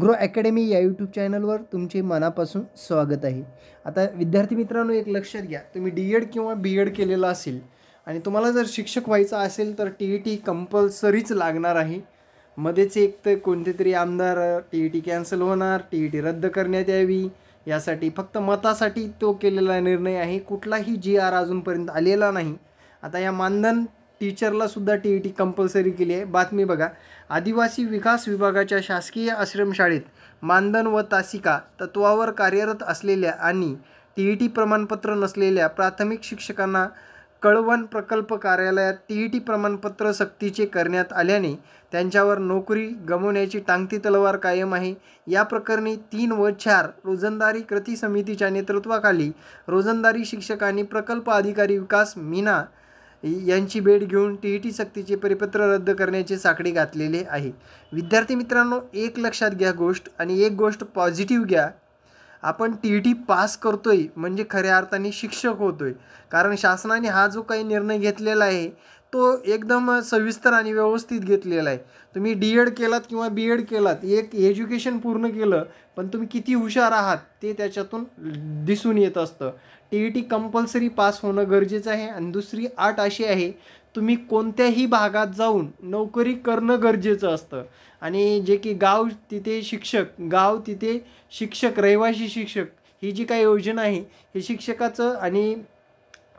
grow academy या YouTube चॅनलवर तुमचे मनापासून स्वागत आहे आता विद्यार्थी मित्रांनो एक लक्षात घ्या तुम्ही डी एड किंवा बी एड केलेलं असेल आणि तुम्हाला जर शिक्षक व्हायचं असेल तर टी ई टी कंपल्सरीच लागणार आहे मध्येच एक तर कोणते तरी आमदार टी ई टी कॅन्सल होणार टी ई टी रद्द करण्यात यावी यासाठी फक्त मतासाठी तो केलेला निर्णय आहे कुठलाही जी आर अजूनपर्यंत आलेला नाही आता या मानधन टीचरलासुद्धा टी ई टी कंपल्सरी केली आहे बातमी बघा आदिवासी विकास विभागाच्या शासकीय आश्रमशाळेत मानधन व तासिका तत्वावर कार्यरत असलेल्या आणि टी ई टी प्रमाणपत्र नसलेल्या प्राथमिक शिक्षकांना कळवण प्रकल्प कार्यालयात टी ई टी प्रमाणपत्र सक्तीचे करण्यात आल्याने त्यांच्यावर नोकरी गमवण्याची टांगती तलवार कायम आहे या प्रकरणी तीन व चार रोजंदारी कृती समितीच्या नेतृत्वाखाली रोजंदारी शिक्षक आणि प्रकल्प अधिकारी विकास मीना यांची भेट घेऊन टी ई टी सक्तीचे परिपत्र रद्द करण्याचे साकडे घातलेले आहे विद्यार्थी मित्रांनो एक लक्षात घ्या गोष्ट आणि एक गोष्ट पॉझिटिव्ह घ्या आपण टी ई टी पास करतोय म्हणजे खऱ्या अर्थाने शिक्षक होतोय कारण शासनाने हा जो काही निर्णय घेतलेला आहे तो एकदम सविस्तर आणि व्यवस्थित घेतलेला आहे तुम्ही डी एड केलात किंवा बी एड केलात एक एज्युकेशन पूर्ण केलं पण तुम्ही किती हुशार आहात ते त्याच्यातून दिसून येत असतं T E T compulsory pass होणं गरजेचं आहे आणि दुसरी आठ अशी आहे तुम्ही कोणत्याही भागात जाऊन नोकरी करणं गरजेचं असतं आणि जे की गाव तिथे शिक्षक गाव तिथे शिक्षक रहिवासी शिक्षक ही जी काही योजना आहे हे शिक्षकाचं आणि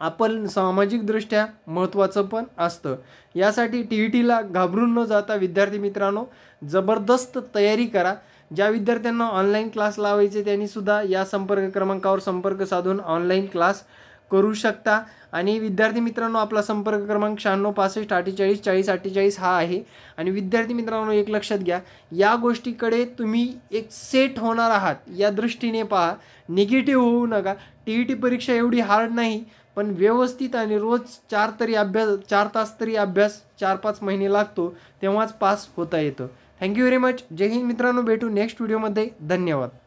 आपण सामाजिकदृष्ट्या महत्त्वाचं पण असतं यासाठी टी ई टीला घाबरून न जाता विद्यार्थी मित्रांनो जबरदस्त तयारी करा ज्या विद्यार्थ्यांना ऑनलाईन क्लास लावायचे त्यांनीसुद्धा या संपर्क क्रमांकावर संपर्क साधून ऑनलाईन क्लास करू शकता आणि विद्यार्थी मित्रांनो आपला संपर्क क्रमांक शहाण्णव पासष्ट अठ्ठेचाळीस चाळीस अठ्ठेचाळीस हा आहे आणि विद्यार्थी मित्रांनो एक लक्षात घ्या या गोष्टीकडे तुम्ही एक सेट होणार आहात या दृष्टीने पहा निगेटिव्ह होऊ नका टी ई टी परीक्षा एवढी हार्ड नाही पण व्यवस्थित आणि रोज चार तरी अभ्यास चार तास तरी अभ्यास चार पाच महिने लागतो तेव्हाच पास होता येतो थँक्यू व्हेरी मच जय हिंद मित्रांनो भेटू नेक्स्ट व्हिडिओमध्ये धन्यवाद